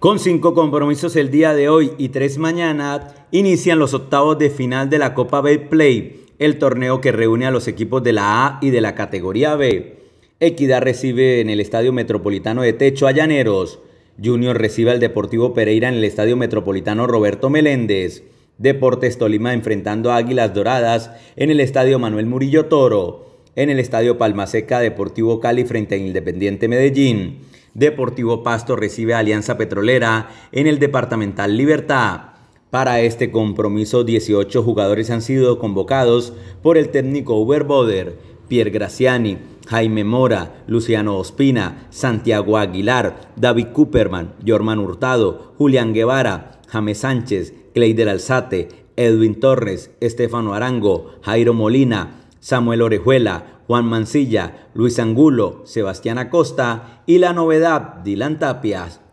Con cinco compromisos el día de hoy y tres mañana, inician los octavos de final de la Copa B Play, el torneo que reúne a los equipos de la A y de la categoría B. Equidad recibe en el Estadio Metropolitano de Techo a Llaneros. Junior recibe al Deportivo Pereira en el Estadio Metropolitano Roberto Meléndez. Deportes Tolima enfrentando a Águilas Doradas en el Estadio Manuel Murillo Toro. En el Estadio Palmaseca Deportivo Cali frente a Independiente Medellín. Deportivo Pasto recibe Alianza Petrolera en el Departamental Libertad. Para este compromiso, 18 jugadores han sido convocados por el técnico Uber Boder, Pierre Graciani, Jaime Mora, Luciano Ospina, Santiago Aguilar, David Cooperman, Jorman Hurtado, Julián Guevara, James Sánchez, Clayder Alzate, Edwin Torres, Estefano Arango, Jairo Molina, Samuel Orejuela, Juan Mancilla, Luis Angulo, Sebastián Acosta y la novedad Dylan Tapias.